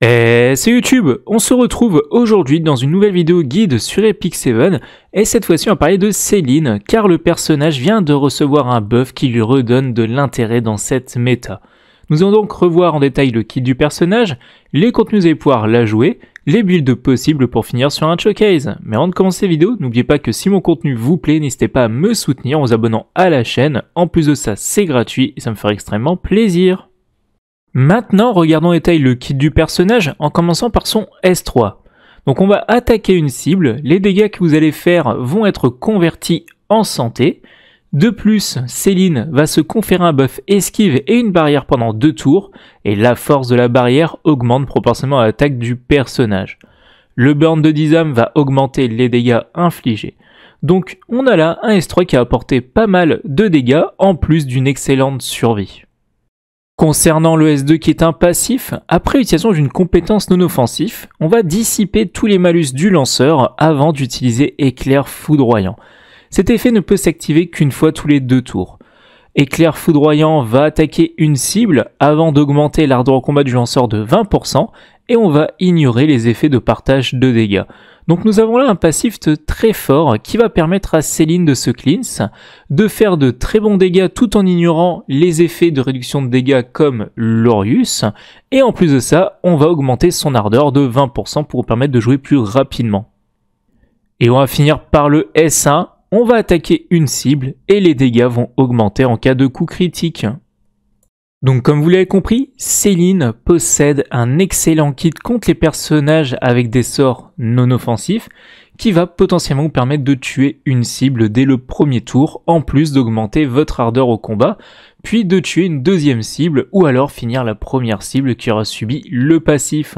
Et eh, c'est YouTube, on se retrouve aujourd'hui dans une nouvelle vidéo guide sur Epic 7 et cette fois-ci on va parler de Céline car le personnage vient de recevoir un buff qui lui redonne de l'intérêt dans cette méta. Nous allons donc revoir en détail le kit du personnage, les contenus et pouvoir la jouer, les builds possibles pour finir sur un showcase. Mais avant de commencer la vidéo, n'oubliez pas que si mon contenu vous plaît, n'hésitez pas à me soutenir en vous abonnant à la chaîne, en plus de ça c'est gratuit et ça me ferait extrêmement plaisir. Maintenant, regardons en détail le kit du personnage en commençant par son S3. Donc on va attaquer une cible, les dégâts que vous allez faire vont être convertis en santé. De plus, Céline va se conférer un buff esquive et une barrière pendant deux tours, et la force de la barrière augmente proportionnellement à l'attaque du personnage. Le burn de Dizam va augmenter les dégâts infligés. Donc on a là un S3 qui a apporté pas mal de dégâts en plus d'une excellente survie. Concernant le S2 qui est un passif, après l'utilisation d'une compétence non offensive, on va dissiper tous les malus du lanceur avant d'utiliser éclair foudroyant. Cet effet ne peut s'activer qu'une fois tous les deux tours. Éclair foudroyant va attaquer une cible avant d'augmenter l'ardeur au combat du lanceur de 20% et on va ignorer les effets de partage de dégâts. Donc nous avons là un passif très fort qui va permettre à Céline de se cleanse, de faire de très bons dégâts tout en ignorant les effets de réduction de dégâts comme Lorius, et en plus de ça, on va augmenter son ardeur de 20% pour permettre de jouer plus rapidement. Et on va finir par le S1, on va attaquer une cible et les dégâts vont augmenter en cas de coup critique. Donc comme vous l'avez compris, Céline possède un excellent kit contre les personnages avec des sorts non offensifs qui va potentiellement vous permettre de tuer une cible dès le premier tour en plus d'augmenter votre ardeur au combat, puis de tuer une deuxième cible ou alors finir la première cible qui aura subi le passif.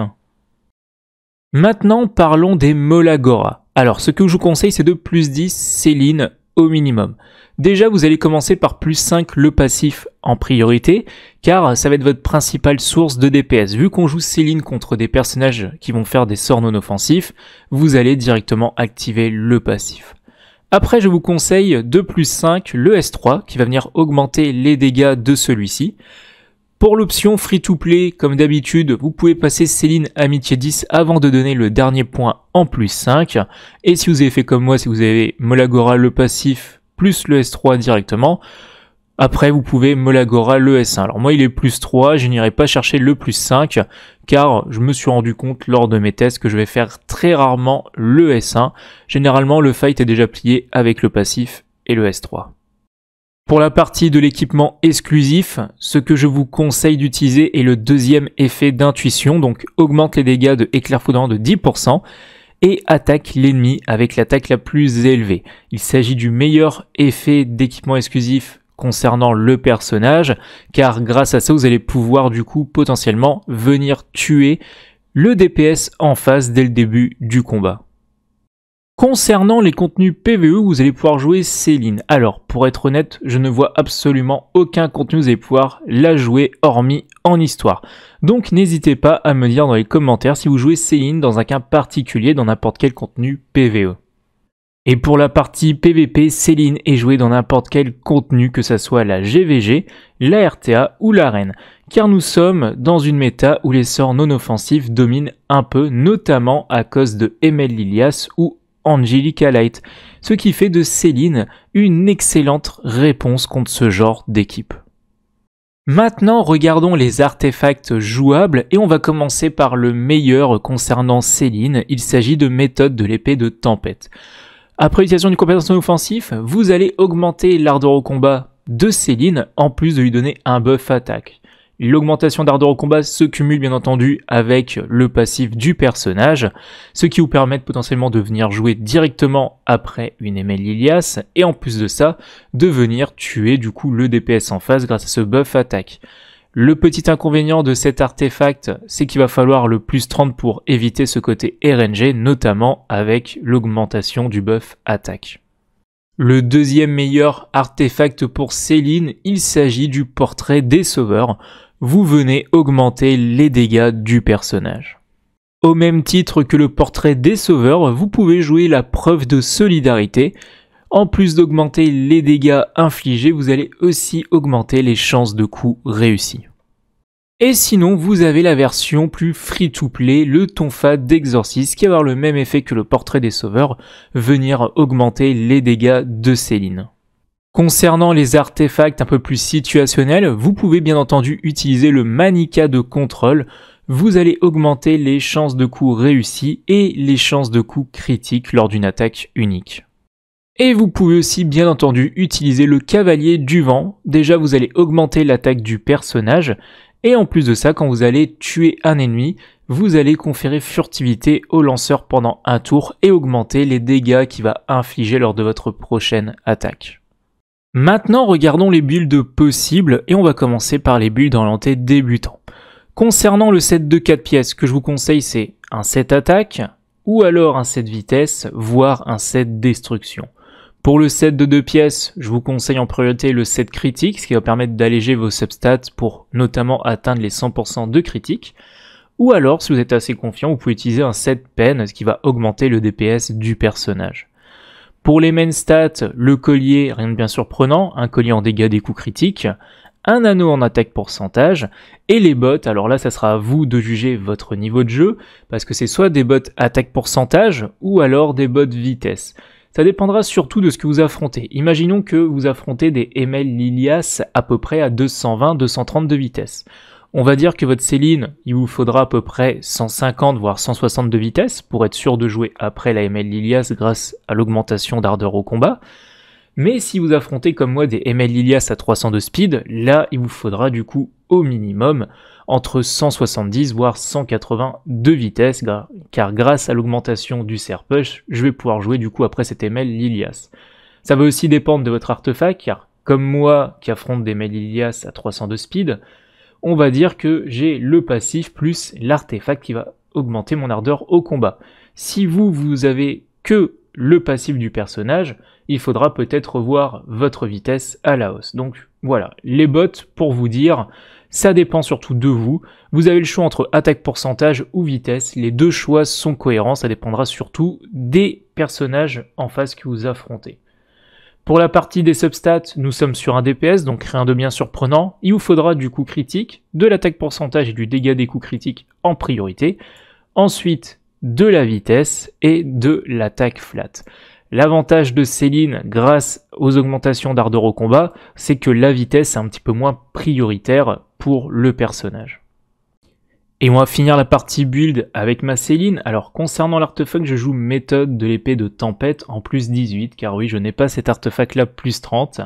Maintenant parlons des Molagora. Alors ce que je vous conseille c'est de plus 10 Céline au minimum. Déjà, vous allez commencer par plus 5 le passif en priorité, car ça va être votre principale source de DPS. Vu qu'on joue Céline contre des personnages qui vont faire des sorts non offensifs, vous allez directement activer le passif. Après, je vous conseille de plus 5 le S3, qui va venir augmenter les dégâts de celui-ci. Pour l'option free to play, comme d'habitude, vous pouvez passer Céline Amitié 10 avant de donner le dernier point en plus 5. Et si vous avez fait comme moi, si vous avez Molagora le passif plus le S3 directement, après vous pouvez Molagora le S1. Alors moi il est plus 3, je n'irai pas chercher le plus 5 car je me suis rendu compte lors de mes tests que je vais faire très rarement le S1. Généralement le fight est déjà plié avec le passif et le S3. Pour la partie de l'équipement exclusif, ce que je vous conseille d'utiliser est le deuxième effet d'intuition, donc augmente les dégâts de éclair foudrant de 10% et attaque l'ennemi avec l'attaque la plus élevée. Il s'agit du meilleur effet d'équipement exclusif concernant le personnage, car grâce à ça vous allez pouvoir du coup potentiellement venir tuer le DPS en face dès le début du combat. Concernant les contenus PVE, vous allez pouvoir jouer Céline. Alors, pour être honnête, je ne vois absolument aucun contenu, vous allez pouvoir la jouer hormis en histoire. Donc, n'hésitez pas à me dire dans les commentaires si vous jouez Céline dans un cas particulier, dans n'importe quel contenu PVE. Et pour la partie PVP, Céline est jouée dans n'importe quel contenu, que ce soit la GVG, la RTA ou l'arène. Car nous sommes dans une méta où les sorts non offensifs dominent un peu, notamment à cause de Emel Lilias ou Angelica Light, ce qui fait de Céline une excellente réponse contre ce genre d'équipe. Maintenant, regardons les artefacts jouables et on va commencer par le meilleur concernant Céline, il s'agit de méthode de l'épée de tempête. Après utilisation du compétence offensif, vous allez augmenter l'ardeur au combat de Céline en plus de lui donner un buff attaque. L'augmentation d'ardeur au combat se cumule bien entendu avec le passif du personnage, ce qui vous permet potentiellement de venir jouer directement après une Emel Ilias, et en plus de ça, de venir tuer du coup le DPS en face grâce à ce buff attaque. Le petit inconvénient de cet artefact, c'est qu'il va falloir le plus 30 pour éviter ce côté RNG, notamment avec l'augmentation du buff attaque. Le deuxième meilleur artefact pour Céline, il s'agit du portrait des sauveurs. Vous venez augmenter les dégâts du personnage. Au même titre que le portrait des sauveurs, vous pouvez jouer la preuve de solidarité. En plus d'augmenter les dégâts infligés, vous allez aussi augmenter les chances de coups réussis. Et sinon, vous avez la version plus free-to-play, le tonfa d'Exorciste, qui va avoir le même effet que le portrait des sauveurs, venir augmenter les dégâts de Céline. Concernant les artefacts un peu plus situationnels, vous pouvez bien entendu utiliser le Manica de contrôle. Vous allez augmenter les chances de coups réussis et les chances de coups critiques lors d'une attaque unique. Et vous pouvez aussi bien entendu utiliser le Cavalier du Vent. Déjà vous allez augmenter l'attaque du personnage et en plus de ça, quand vous allez tuer un ennemi, vous allez conférer furtivité au lanceur pendant un tour et augmenter les dégâts qu'il va infliger lors de votre prochaine attaque. Maintenant, regardons les builds possibles et on va commencer par les builds orientés débutant. Concernant le set de 4 pièces, que je vous conseille, c'est un set attaque ou alors un set vitesse, voire un set destruction. Pour le set de deux pièces, je vous conseille en priorité le set critique, ce qui va permettre d'alléger vos substats pour notamment atteindre les 100% de critique. Ou alors, si vous êtes assez confiant, vous pouvez utiliser un set peine, ce qui va augmenter le DPS du personnage. Pour les main stats, le collier, rien de bien surprenant, un collier en dégâts des coups critiques, un anneau en attaque pourcentage, et les bots, alors là ça sera à vous de juger votre niveau de jeu, parce que c'est soit des bots attaque pourcentage, ou alors des bots vitesse. Ça dépendra surtout de ce que vous affrontez. Imaginons que vous affrontez des ML Lilias à peu près à 220-230 de vitesse. On va dire que votre Céline, il vous faudra à peu près 150 voire 160 de vitesse pour être sûr de jouer après la ML Lilias grâce à l'augmentation d'ardeur au combat. Mais si vous affrontez comme moi des ML Lilias à 300 de speed, là il vous faudra du coup au minimum entre 170 voire 180 de vitesse car grâce à l'augmentation du serpush, je vais pouvoir jouer du coup après cet email l'Ilias. Ça va aussi dépendre de votre artefact, car comme moi qui affronte des mails Ilias à 302 speed, on va dire que j'ai le passif plus l'artefact qui va augmenter mon ardeur au combat. Si vous, vous avez que le passif du personnage, il faudra peut-être voir votre vitesse à la hausse. Donc voilà, les bots pour vous dire ça dépend surtout de vous. Vous avez le choix entre attaque pourcentage ou vitesse. Les deux choix sont cohérents. Ça dépendra surtout des personnages en face que vous affrontez. Pour la partie des substats, nous sommes sur un DPS, donc rien de bien surprenant. Il vous faudra du coup critique, de l'attaque pourcentage et du dégât des coups critiques en priorité. Ensuite, de la vitesse et de l'attaque flat. L'avantage de Céline grâce aux augmentations d'ardeur au combat, c'est que la vitesse est un petit peu moins prioritaire pour le personnage. Et on va finir la partie build avec ma Céline. Alors concernant l'artefact, je joue méthode de l'épée de tempête en plus 18, car oui, je n'ai pas cet artefact là plus 30.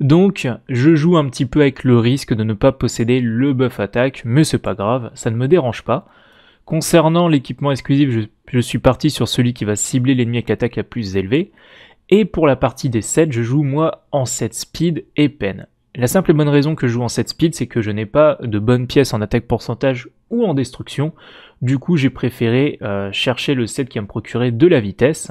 Donc je joue un petit peu avec le risque de ne pas posséder le buff attaque, mais c'est pas grave, ça ne me dérange pas. Concernant l'équipement exclusif, je, suis parti sur celui qui va cibler l'ennemi avec l'attaque la plus élevée. Et pour la partie des 7, je joue moi en 7 speed et peine. La simple et bonne raison que je joue en set speed, c'est que je n'ai pas de bonnes pièces en attaque pourcentage ou en destruction. Du coup, j'ai préféré euh, chercher le set qui va me procurer de la vitesse.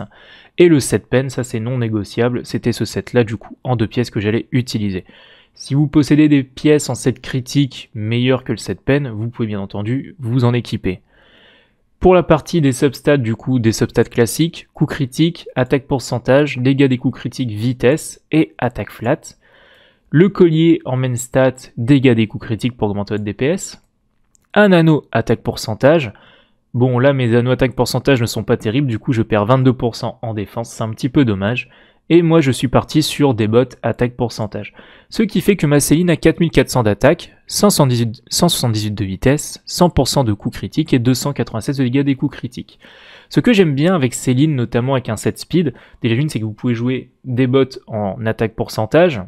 Et le set pen, ça c'est non négociable. C'était ce set là, du coup, en deux pièces que j'allais utiliser. Si vous possédez des pièces en set critique meilleures que le set pen, vous pouvez bien entendu vous en équiper. Pour la partie des substats, du coup, des substats classiques, coup critique, attaque pourcentage, dégâts des coups critiques vitesse et attaque flat le collier emmène stat, dégâts des coups critiques pour augmenter votre DPS, un anneau attaque pourcentage, bon là mes anneaux attaque pourcentage ne sont pas terribles, du coup je perds 22% en défense, c'est un petit peu dommage, et moi je suis parti sur des bots attaque pourcentage. Ce qui fait que ma Céline a 4400 d'attaque, 178 de vitesse, 100% de coups critiques et 296 de dégâts des coups critiques. Ce que j'aime bien avec Céline, notamment avec un set speed, déjà l'une c'est que vous pouvez jouer des bots en attaque pourcentage,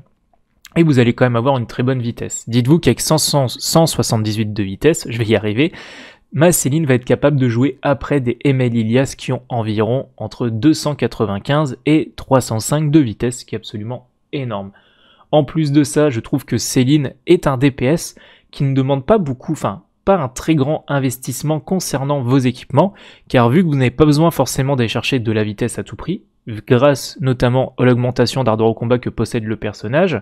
et vous allez quand même avoir une très bonne vitesse. Dites-vous qu'avec 178 de vitesse, je vais y arriver, ma Céline va être capable de jouer après des ML Ilias qui ont environ entre 295 et 305 de vitesse, ce qui est absolument énorme. En plus de ça, je trouve que Céline est un DPS qui ne demande pas beaucoup, enfin pas un très grand investissement concernant vos équipements, car vu que vous n'avez pas besoin forcément d'aller chercher de la vitesse à tout prix, grâce notamment à l'augmentation d'ardeur au combat que possède le personnage,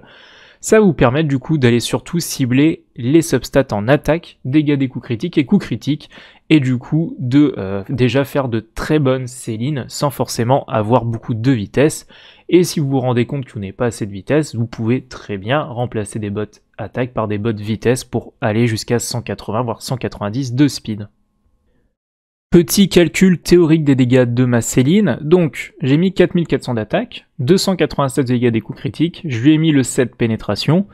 ça vous permet du coup d'aller surtout cibler les substats en attaque, dégâts des coups critiques et coups critiques, et du coup de euh, déjà faire de très bonnes Céline sans forcément avoir beaucoup de vitesse. Et si vous vous rendez compte que vous n'avez pas assez de vitesse, vous pouvez très bien remplacer des bots attaque par des bots vitesse pour aller jusqu'à 180 voire 190 de speed. Petit calcul théorique des dégâts de ma Céline. Donc, j'ai mis 4400 d'attaque, 287 dégâts des coups critiques, je lui ai mis le 7 pénétration.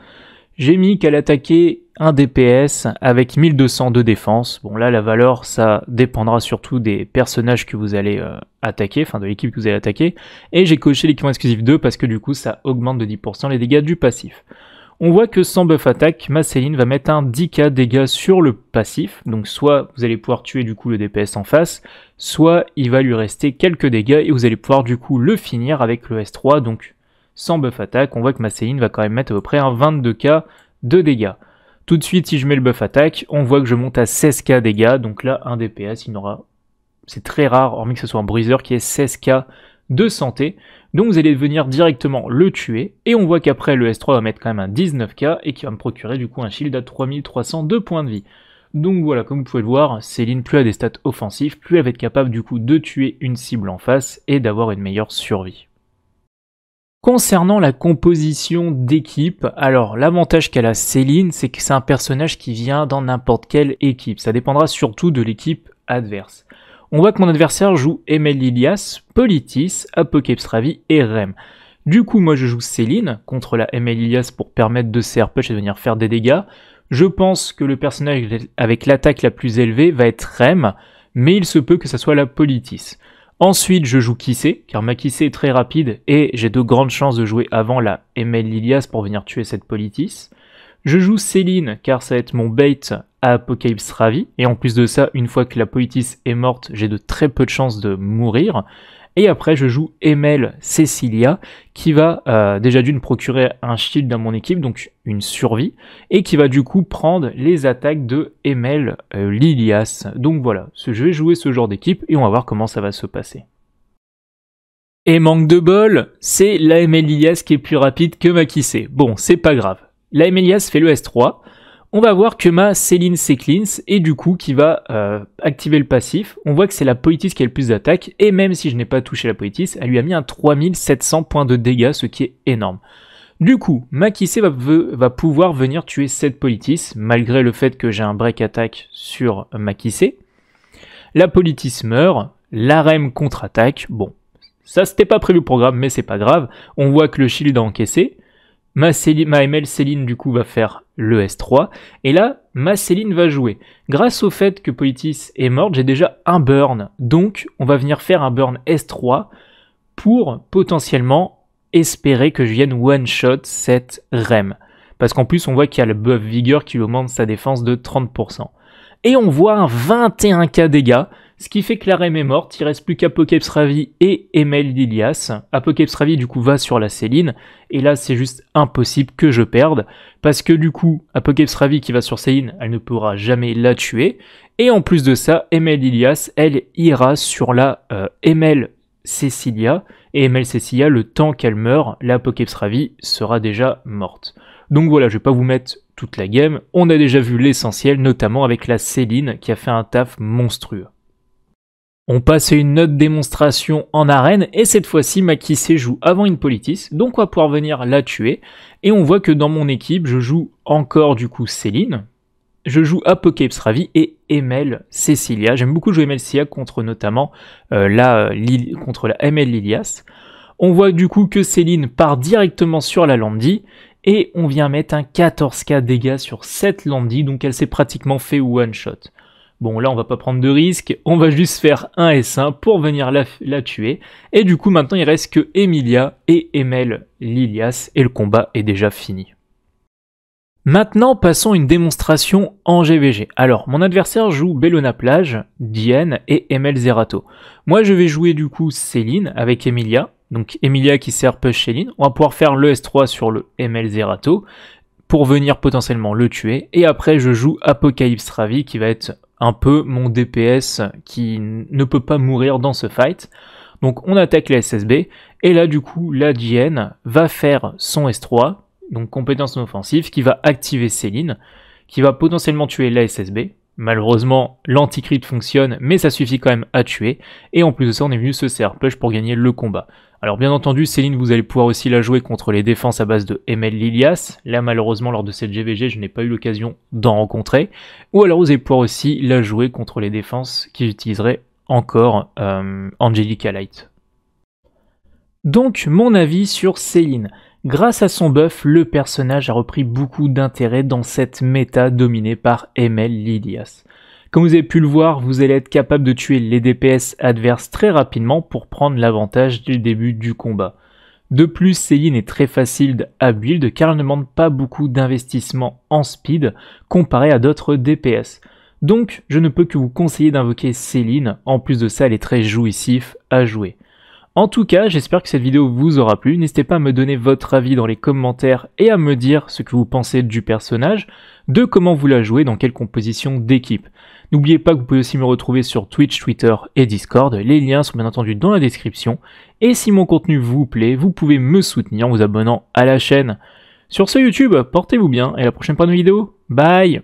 J'ai mis qu'elle attaquait un DPS avec 1200 de défense. Bon là, la valeur, ça dépendra surtout des personnages que vous allez euh, attaquer, enfin de l'équipe que vous allez attaquer. Et j'ai coché l'équipement exclusif 2 parce que du coup, ça augmente de 10% les dégâts du passif. On voit que sans buff attaque, ma va mettre un 10k dégâts sur le passif, donc soit vous allez pouvoir tuer du coup le DPS en face, soit il va lui rester quelques dégâts et vous allez pouvoir du coup le finir avec le S3, donc sans buff attaque, on voit que ma va quand même mettre à peu près un 22k de dégâts. Tout de suite, si je mets le buff attaque, on voit que je monte à 16k dégâts, donc là, un DPS, il n'aura... C'est très rare, hormis que ce soit un briseur qui ait 16k de santé. Donc vous allez venir directement le tuer, et on voit qu'après le S3 va mettre quand même un 19k, et qui va me procurer du coup un shield à 3302 points de vie. Donc voilà, comme vous pouvez le voir, Céline, plus elle a des stats offensives, plus elle va être capable du coup de tuer une cible en face et d'avoir une meilleure survie. Concernant la composition d'équipe, alors l'avantage qu'elle a Céline, c'est que c'est un personnage qui vient dans n'importe quelle équipe. Ça dépendra surtout de l'équipe adverse on voit que mon adversaire joue Emel Ilias, Politis, Ravi et Rem. Du coup, moi je joue Céline contre la Emel Ilias pour permettre de CR push et de venir faire des dégâts. Je pense que le personnage avec l'attaque la plus élevée va être Rem, mais il se peut que ça soit la Politis. Ensuite, je joue Kissé, car ma Kissé est très rapide et j'ai de grandes chances de jouer avant la Emel Lilias pour venir tuer cette Politis. Je joue Céline car ça va être mon bait à Apocalypse Ravi. Et en plus de ça, une fois que la Poétis est morte, j'ai de très peu de chances de mourir. Et après, je joue Emel Cecilia, qui va euh, déjà d'une procurer un shield dans mon équipe, donc une survie, et qui va du coup prendre les attaques de Emel euh, Lilias. Donc voilà, je vais jouer ce genre d'équipe et on va voir comment ça va se passer. Et manque de bol, c'est la Emel Lilias qui est plus rapide que Makissé. Bon, c'est pas grave. La Emelias fait le S3. On va voir que ma Céline s'éclinse et du coup qui va euh, activer le passif. On voit que c'est la Politis qui a le plus d'attaque et même si je n'ai pas touché la Politis, elle lui a mis un 3700 points de dégâts, ce qui est énorme. Du coup, Kissé va, va pouvoir venir tuer cette Politis, malgré le fait que j'ai un break attaque sur Kissé. La Politis meurt, l'Arem contre-attaque, bon, ça c'était pas prévu au programme, mais c'est pas grave, on voit que le shield a encaissé, ma, ML Céline du coup va faire le S3, et là, ma Céline va jouer. Grâce au fait que Politis est morte, j'ai déjà un burn, donc on va venir faire un burn S3 pour potentiellement espérer que je vienne one-shot cette rem. Parce qu'en plus, on voit qu'il y a le buff vigueur qui augmente sa défense de 30%. Et on voit un 21k dégâts, ce qui fait que la Rem est morte, il reste plus qu'Apocalypse Ravi et Emel Lilias. Apocalypse Ravi du coup va sur la Céline, et là c'est juste impossible que je perde, parce que du coup Apocalypse Ravi qui va sur Céline, elle ne pourra jamais la tuer, et en plus de ça, Emel Dilias, elle ira sur la euh, Emel Cecilia, et Emel Cecilia, le temps qu'elle meurt, l'Apocalypse Ravi sera déjà morte. Donc voilà, je vais pas vous mettre toute la game, on a déjà vu l'essentiel, notamment avec la Céline qui a fait un taf monstrueux. On passe à une autre démonstration en arène et cette fois-ci Makissé joue avant une politis, donc on va pouvoir venir la tuer. Et on voit que dans mon équipe, je joue encore du coup Céline, je joue Apocalypse Ravi et Emel Cecilia. J'aime beaucoup jouer Emel Cecilia contre notamment euh, la, euh, contre la Emel Lilias. On voit du coup que Céline part directement sur la Landy et on vient mettre un 14k dégâts sur cette Landy, donc elle s'est pratiquement fait one shot. Bon, là, on va pas prendre de risque, on va juste faire un S1 pour venir la, tuer. Et du coup, maintenant, il reste que Emilia et Emel Lilias, et le combat est déjà fini. Maintenant, passons une démonstration en GVG. Alors, mon adversaire joue Bellona Plage, Diane et Emel Zerato. Moi, je vais jouer du coup Céline avec Emilia. Donc, Emilia qui sert push Céline. On va pouvoir faire le S3 sur le Emel Zerato pour venir potentiellement le tuer. Et après, je joue Apocalypse Ravi qui va être un peu mon DPS qui ne peut pas mourir dans ce fight. Donc on attaque la SSB, et là du coup la JN va faire son S3, donc compétence offensive, qui va activer Céline, qui va potentiellement tuer la SSB, Malheureusement, l'anticrypte fonctionne, mais ça suffit quand même à tuer, et en plus de ça, on est venu se push pour gagner le combat. Alors bien entendu, Céline, vous allez pouvoir aussi la jouer contre les défenses à base de Emel Lilias. Là, malheureusement, lors de cette GVG, je n'ai pas eu l'occasion d'en rencontrer. Ou alors, vous allez pouvoir aussi la jouer contre les défenses qui utiliseraient encore euh, Angelica Light. Donc, mon avis sur Céline. Grâce à son buff, le personnage a repris beaucoup d'intérêt dans cette méta dominée par Emel Lilias. Comme vous avez pu le voir, vous allez être capable de tuer les DPS adverses très rapidement pour prendre l'avantage du début du combat. De plus, Céline est très facile à build car elle ne demande pas beaucoup d'investissement en speed comparé à d'autres DPS. Donc, je ne peux que vous conseiller d'invoquer Céline, en plus de ça, elle est très jouissif à jouer. En tout cas, j'espère que cette vidéo vous aura plu. N'hésitez pas à me donner votre avis dans les commentaires et à me dire ce que vous pensez du personnage, de comment vous la jouez, dans quelle composition d'équipe. N'oubliez pas que vous pouvez aussi me retrouver sur Twitch, Twitter et Discord. Les liens sont bien entendu dans la description. Et si mon contenu vous plaît, vous pouvez me soutenir en vous abonnant à la chaîne. Sur ce YouTube, portez-vous bien et à la prochaine pour une vidéo. Bye